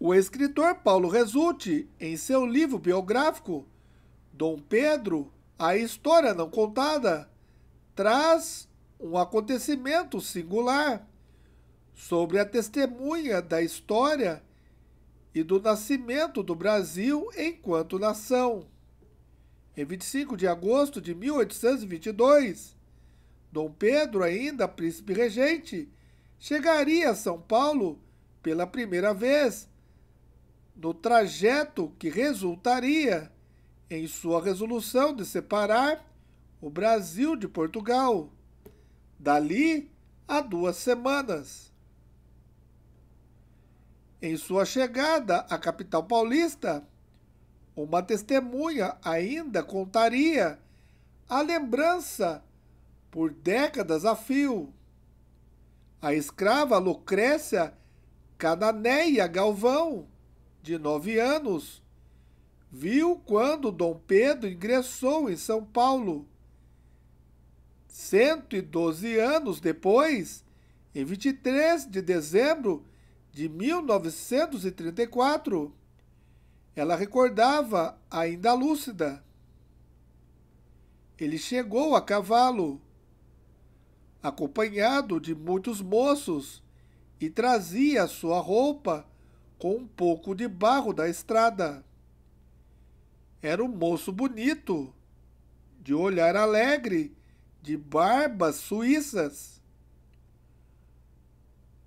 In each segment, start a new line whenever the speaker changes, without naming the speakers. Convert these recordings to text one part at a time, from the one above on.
O escritor Paulo Resulte, em seu livro biográfico Dom Pedro, a história não contada, traz um acontecimento singular sobre a testemunha da história e do nascimento do Brasil enquanto nação. Em 25 de agosto de 1822, Dom Pedro, ainda príncipe regente, chegaria a São Paulo pela primeira vez do trajeto que resultaria em sua resolução de separar o Brasil de Portugal, dali a duas semanas. Em sua chegada à capital paulista, uma testemunha ainda contaria a lembrança por décadas a fio. A escrava Lucrécia Cananeia Galvão de nove anos, viu quando Dom Pedro ingressou em São Paulo. 112 anos depois, em 23 de dezembro de 1934, ela recordava, ainda lúcida. Ele chegou a cavalo, acompanhado de muitos moços, e trazia sua roupa com um pouco de barro da estrada. Era um moço bonito, de olhar alegre, de barbas suíças.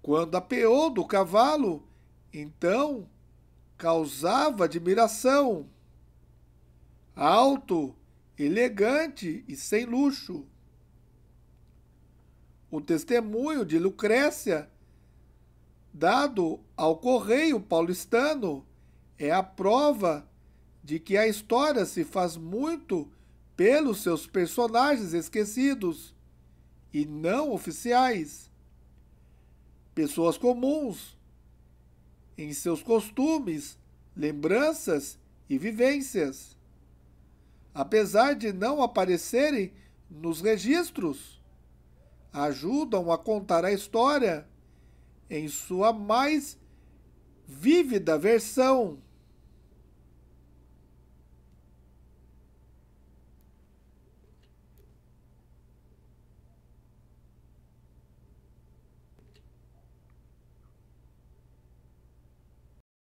Quando apeou do cavalo, então causava admiração. Alto, elegante e sem luxo. O testemunho de Lucrécia dado ao Correio Paulistano é a prova de que a história se faz muito pelos seus personagens esquecidos e não oficiais. Pessoas comuns, em seus costumes, lembranças e vivências, apesar de não aparecerem nos registros, ajudam a contar a história em sua mais vívida versão